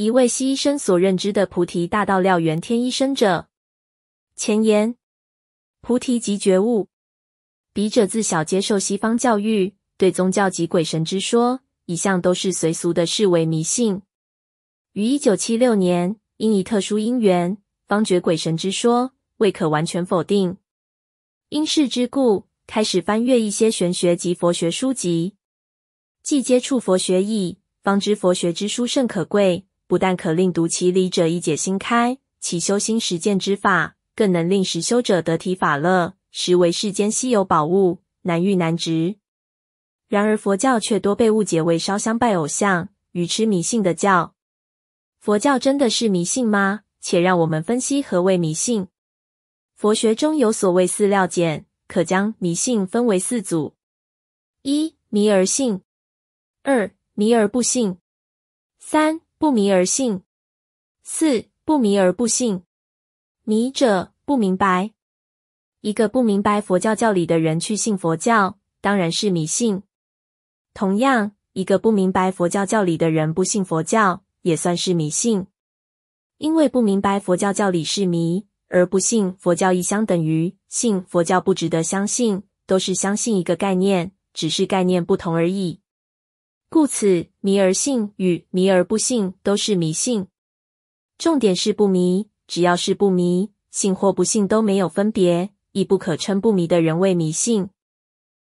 一位西医生所认知的菩提大道料元天医生者，前言：菩提即觉悟。笔者自小接受西方教育，对宗教及鬼神之说一向都是随俗的视为迷信。于一九七六年，因一特殊因缘，方觉鬼神之说未可完全否定。因事之故，开始翻阅一些玄学及佛学书籍，既接触佛学矣，方知佛学之书甚可贵。不但可令读其理者一解心开，其修心实践之法，更能令实修者得体法乐，实为世间稀有宝物，难遇难值。然而佛教却多被误解为烧香拜偶像与吃迷信的教。佛教真的是迷信吗？且让我们分析何谓迷信。佛学中有所谓四料简，可将迷信分为四组：一迷而信，二迷而不信，三。不迷而信，四不迷而不信。迷者不明白，一个不明白佛教教理的人去信佛教，当然是迷信。同样，一个不明白佛教教理的人不信佛教，也算是迷信。因为不明白佛教教理是迷，而不信佛教亦相等于信佛教不值得相信，都是相信一个概念，只是概念不同而已。故此，迷而信与迷而不信都是迷信。重点是不迷，只要是不迷信或不信都没有分别，亦不可称不迷的人为迷信。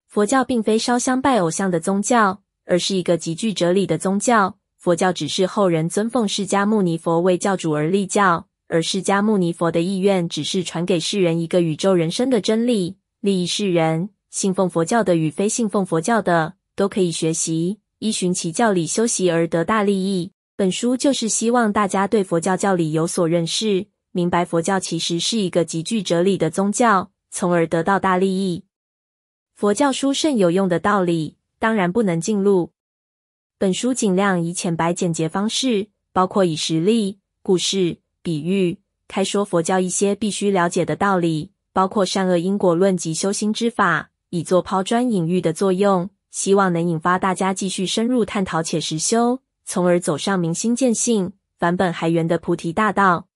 佛教并非烧香拜偶像的宗教，而是一个极具哲理的宗教。佛教只是后人尊奉释迦牟尼佛为教主而立教，而释迦牟尼佛的意愿只是传给世人一个宇宙人生的真理。利益世人，信奉佛教的与非信奉佛教的都可以学习。依循其教理修习而得大利益。本书就是希望大家对佛教教理有所认识，明白佛教其实是一个极具哲理的宗教，从而得到大利益。佛教书甚有用的道理，当然不能进入。本书尽量以浅白简洁方式，包括以实例、故事、比喻开说佛教一些必须了解的道理，包括善恶因果论及修心之法，以做抛砖引玉的作用。希望能引发大家继续深入探讨且实修，从而走上明心见性、返本还原的菩提大道。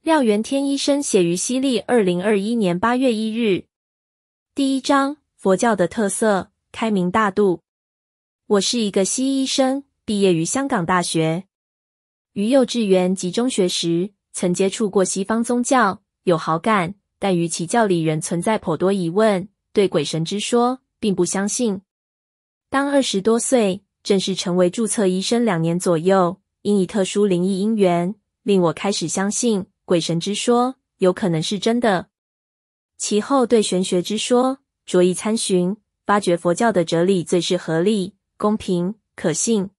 廖元天医生写于西历二零二一年八月一日。第一章：佛教的特色——开明大度。我是一个西医医生，毕业于香港大学。于幼稚园及中学时曾接触过西方宗教，有好感，但于其教理仍存在颇多疑问，对鬼神之说并不相信。当二十多岁，正式成为注册医生两年左右，因一特殊灵异因缘，令我开始相信鬼神之说有可能是真的。其后对玄学之说着意参询，发觉佛教的哲理最是合理、公平、可信。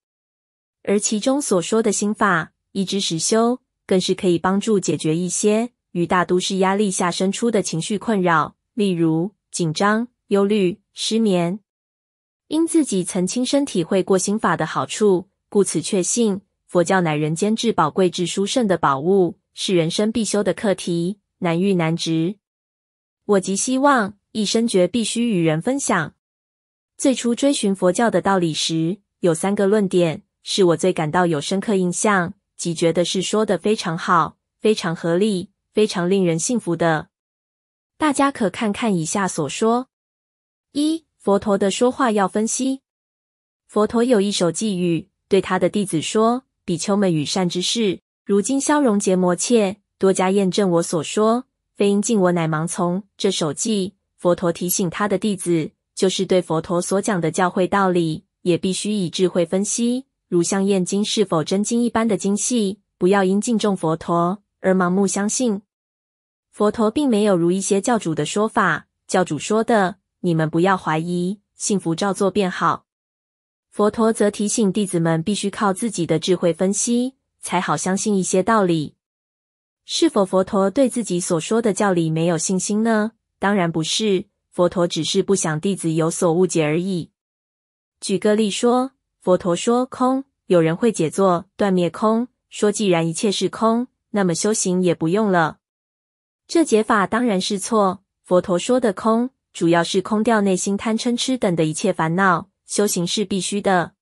而其中所说的心法，一知实修，更是可以帮助解决一些与大都市压力下生出的情绪困扰，例如紧张、忧虑、失眠。因自己曾亲身体会过心法的好处，故此确信佛教乃人间至宝贵至殊胜的宝物，是人生必修的课题，难遇难值。我极希望一生觉必须与人分享。最初追寻佛教的道理时，有三个论点是我最感到有深刻印象，即觉得是说的非常好，非常合理，非常令人信服的。大家可看看以下所说：一。佛陀的说话要分析。佛陀有一首寄语，对他的弟子说：“比丘们与善之事，如今消融结魔切，多加验证我所说，非因敬我乃盲从。”这首记，佛陀提醒他的弟子，就是对佛陀所讲的教诲道理，也必须以智慧分析，如《像验经》是否真经一般的精细，不要因敬重佛陀而盲目相信。佛陀并没有如一些教主的说法，教主说的。你们不要怀疑，幸福照做便好。佛陀则提醒弟子们，必须靠自己的智慧分析，才好相信一些道理。是否佛陀对自己所说的教理没有信心呢？当然不是，佛陀只是不想弟子有所误解而已。举个例说，佛陀说空，有人会解作断灭空，说既然一切是空，那么修行也不用了。这解法当然是错。佛陀说的空。主要是空掉内心贪嗔痴等的一切烦恼，修行是必须的。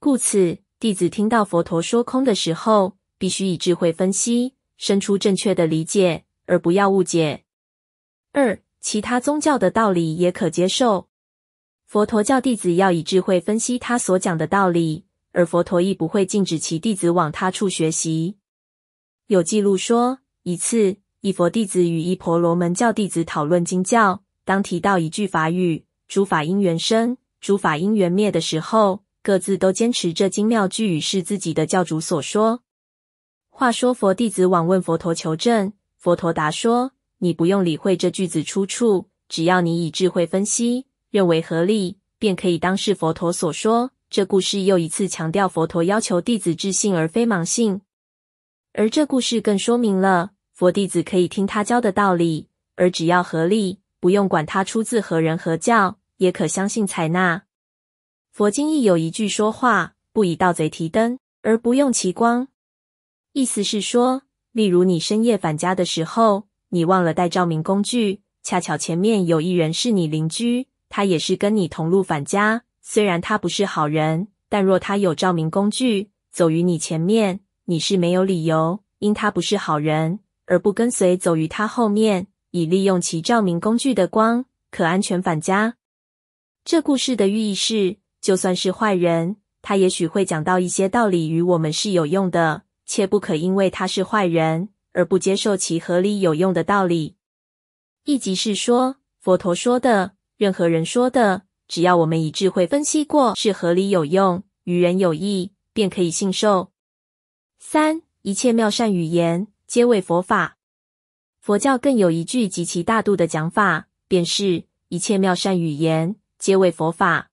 故此，弟子听到佛陀说空的时候，必须以智慧分析，生出正确的理解，而不要误解。二，其他宗教的道理也可接受。佛陀教弟子要以智慧分析他所讲的道理，而佛陀亦不会禁止其弟子往他处学习。有记录说，一次，一佛弟子与一婆罗门教弟子讨论经教。当提到一句法语“诸法因缘生，诸法因缘灭”的时候，各自都坚持这精妙句语是自己的教主所说。话说佛弟子往问佛陀求证，佛陀答说：“你不用理会这句子出处，只要你以智慧分析，认为合理，便可以当是佛陀所说。”这故事又一次强调佛陀要求弟子智信而非盲信，而这故事更说明了佛弟子可以听他教的道理，而只要合理。不用管他出自何人何教，也可相信采纳。佛经亦有一句说话：“不以盗贼提灯，而不用其光。”意思是说，例如你深夜返家的时候，你忘了带照明工具，恰巧前面有一人是你邻居，他也是跟你同路返家。虽然他不是好人，但若他有照明工具，走于你前面，你是没有理由因他不是好人而不跟随走于他后面。以利用其照明工具的光，可安全返家。这故事的寓意是：就算是坏人，他也许会讲到一些道理与我们是有用的，切不可因为他是坏人而不接受其合理有用的道理。意即，是说佛陀说的、任何人说的，只要我们以智慧分析过是合理有用、于人有益，便可以信受。三一切妙善语言皆为佛法。佛教更有一句极其大度的讲法，便是一切妙善语言皆为佛法。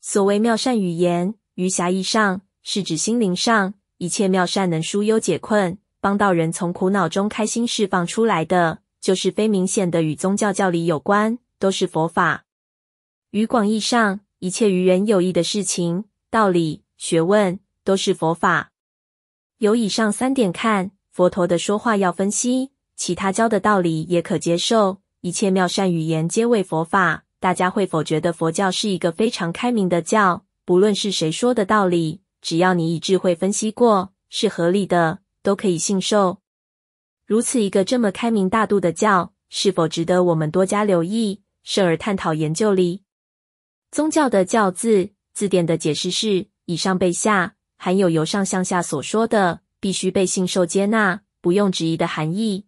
所谓妙善语言，于狭义上是指心灵上一切妙善能疏忧解困，帮到人从苦恼中开心释放出来的，就是非明显的与宗教教理有关，都是佛法。于广义上，一切于人有益的事情、道理、学问，都是佛法。有以上三点看，佛陀的说话要分析。其他教的道理也可接受，一切妙善语言皆为佛法。大家会否觉得佛教是一个非常开明的教？不论是谁说的道理，只要你以智慧分析过是合理的，都可以信受。如此一个这么开明大度的教，是否值得我们多加留意、设而探讨研究？里宗教的“教”字字典的解释是：以上背下，含有由上向下所说的必须被信受接纳、不用质疑的含义。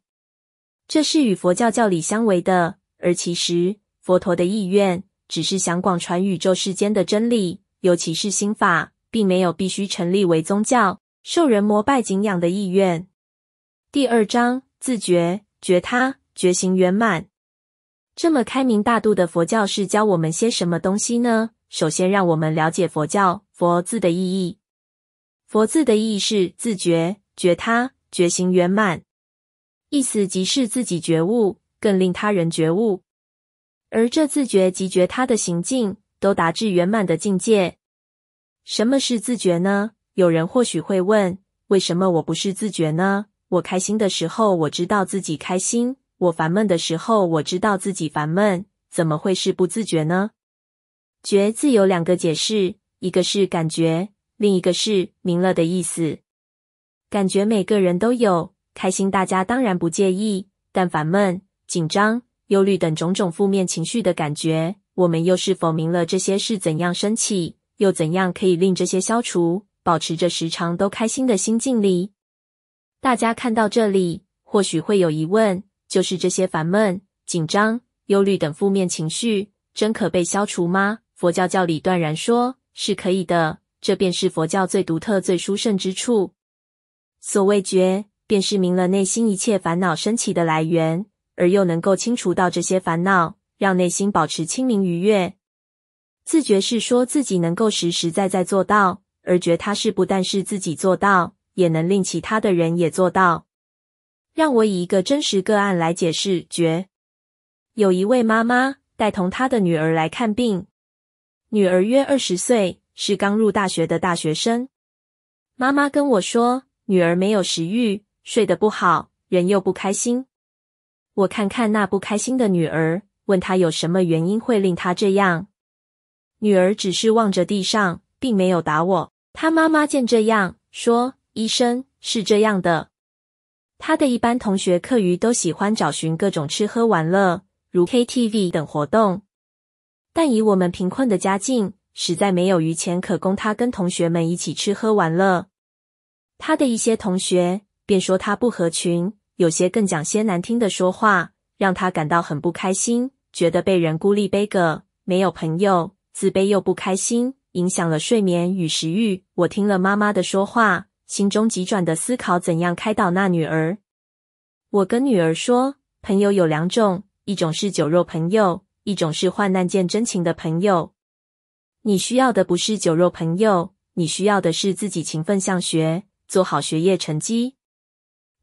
这是与佛教教理相违的，而其实佛陀的意愿只是想广传宇宙世间的真理，尤其是心法，并没有必须成立为宗教、受人膜拜敬仰的意愿。第二章，自觉、觉他、觉行圆满。这么开明大度的佛教是教我们些什么东西呢？首先，让我们了解佛教“佛”字的意义。佛字的意义是自觉、觉他、觉行圆满。意思即是自己觉悟，更令他人觉悟，而这自觉即觉他的行径，都达至圆满的境界。什么是自觉呢？有人或许会问：为什么我不是自觉呢？我开心的时候，我知道自己开心；我烦闷的时候，我知道自己烦闷，怎么会是不自觉呢？觉字有两个解释，一个是感觉，另一个是明了的意思。感觉每个人都有。开心，大家当然不介意，但烦闷、紧张、忧虑等种种负面情绪的感觉，我们又是否明了这些是怎样升起，又怎样可以令这些消除？保持着时常都开心的心境里，大家看到这里，或许会有疑问：就是这些烦闷、紧张、忧虑等负面情绪，真可被消除吗？佛教教理断然说是可以的，这便是佛教最独特、最殊胜之处。所谓觉。便是明了内心一切烦恼升起的来源，而又能够清除到这些烦恼，让内心保持清明愉悦。自觉是说自己能够实实在在做到，而觉他是不但是自己做到，也能令其他的人也做到。让我以一个真实个案来解释觉。有一位妈妈带同她的女儿来看病，女儿约二十岁，是刚入大学的大学生。妈妈跟我说，女儿没有食欲。睡得不好，人又不开心。我看看那不开心的女儿，问她有什么原因会令她这样。女儿只是望着地上，并没有打我。她妈妈见这样，说：“医生是这样的。她的一般同学课余都喜欢找寻各种吃喝玩乐，如 KTV 等活动。但以我们贫困的家境，实在没有余钱可供她跟同学们一起吃喝玩乐。她的一些同学。”便说他不合群，有些更讲些难听的说话，让他感到很不开心，觉得被人孤立、悲格，没有朋友，自卑又不开心，影响了睡眠与食欲。我听了妈妈的说话，心中急转的思考怎样开导那女儿。我跟女儿说，朋友有两种，一种是酒肉朋友，一种是患难见真情的朋友。你需要的不是酒肉朋友，你需要的是自己勤奋向学，做好学业成绩。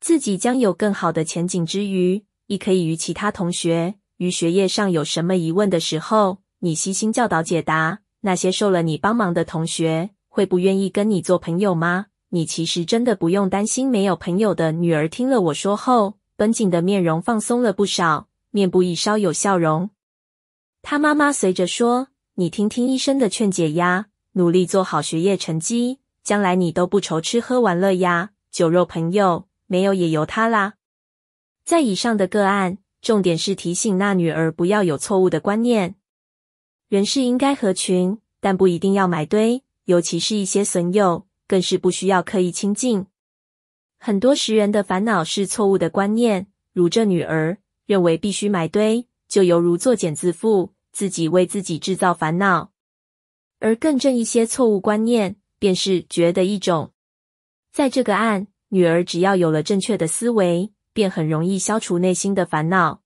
自己将有更好的前景之余，亦可以与其他同学于学业上有什么疑问的时候，你悉心教导解答。那些受了你帮忙的同学，会不愿意跟你做朋友吗？你其实真的不用担心没有朋友的女儿。听了我说后，本井的面容放松了不少，面部亦稍有笑容。他妈妈随着说：“你听听医生的劝解呀，努力做好学业成绩，将来你都不愁吃喝玩乐呀，酒肉朋友。”没有也由他啦。在以上的个案，重点是提醒那女儿不要有错误的观念。人是应该合群，但不一定要买堆，尤其是一些损友，更是不需要刻意亲近。很多时人的烦恼是错误的观念，如这女儿认为必须买堆，就犹如作茧自缚，自己为自己制造烦恼。而更正一些错误观念，便是觉的一种。在这个案。女儿只要有了正确的思维，便很容易消除内心的烦恼。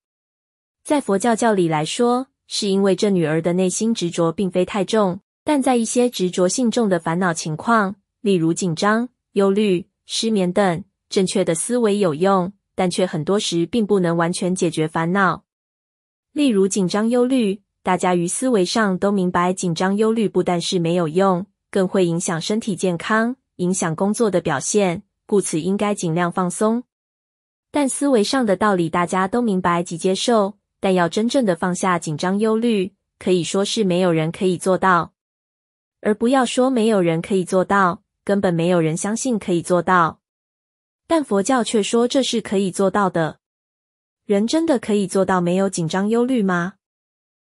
在佛教教理来说，是因为这女儿的内心执着并非太重；但在一些执着性重的烦恼情况，例如紧张、忧虑、失眠等，正确的思维有用，但却很多时并不能完全解决烦恼。例如紧张、忧虑，大家于思维上都明白，紧张、忧虑不但是没有用，更会影响身体健康，影响工作的表现。故此，应该尽量放松。但思维上的道理，大家都明白及接受。但要真正的放下紧张忧虑，可以说是没有人可以做到。而不要说没有人可以做到，根本没有人相信可以做到。但佛教却说这是可以做到的。人真的可以做到没有紧张忧虑吗？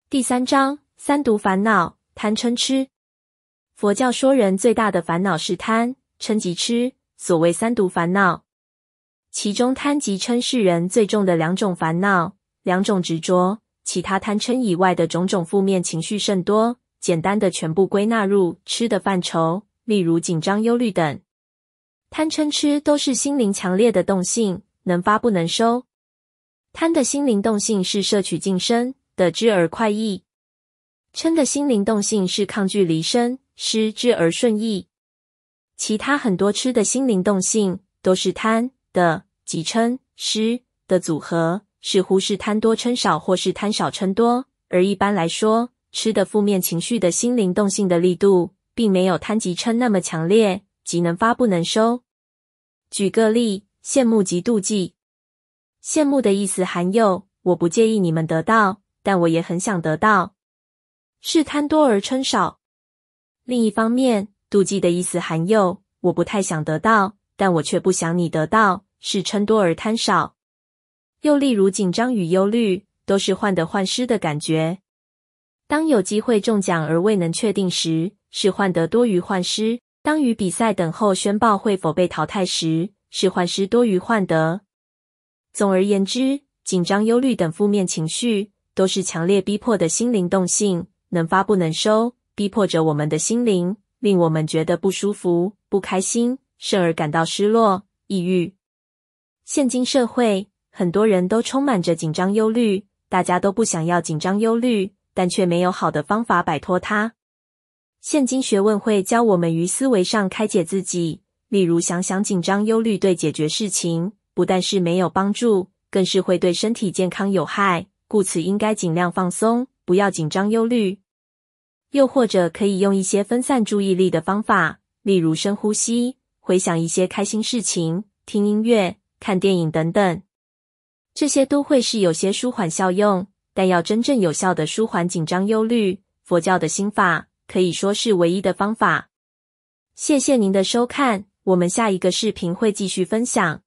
第三章三毒烦恼贪嗔痴。佛教说，人最大的烦恼是贪嗔及痴。所谓三毒烦恼，其中贪及嗔是人最重的两种烦恼，两种执着。其他贪嗔以外的种种负面情绪甚多，简单的全部归纳入吃的范畴，例如紧张、忧虑等。贪嗔痴都是心灵强烈的动性，能发不能收。贪的心灵动性是摄取尽身得之而快意；嗔的心灵动性是抗拒离身失之而顺意。其他很多吃的心灵动性都是贪的、即嗔、施的组合，似乎是贪多嗔少或是贪少嗔多。而一般来说，吃的负面情绪的心灵动性的力度，并没有贪即嗔那么强烈，即能发不能收。举个例，羡慕及妒忌，羡慕的意思含有我不介意你们得到，但我也很想得到，是贪多而嗔少。另一方面，妒忌的意思含有“我不太想得到，但我却不想你得到”，是嗔多而贪少。又例如紧张与忧虑，都是患得患失的感觉。当有机会中奖而未能确定时，是患得多于患失；当与比赛等候宣报会否被淘汰时，是患失多于患得。总而言之，紧张、忧虑等负面情绪，都是强烈逼迫的心灵动性，能发不能收，逼迫着我们的心灵。令我们觉得不舒服、不开心，甚而感到失落、抑郁。现今社会，很多人都充满着紧张、忧虑，大家都不想要紧张、忧虑，但却没有好的方法摆脱它。现今学问会教我们于思维上开解自己，例如想想紧张、忧虑对解决事情不但是没有帮助，更是会对身体健康有害，故此应该尽量放松，不要紧张、忧虑。又或者可以用一些分散注意力的方法，例如深呼吸、回想一些开心事情、听音乐、看电影等等，这些都会是有些舒缓效用。但要真正有效的舒缓紧张、忧虑，佛教的心法可以说是唯一的方法。谢谢您的收看，我们下一个视频会继续分享。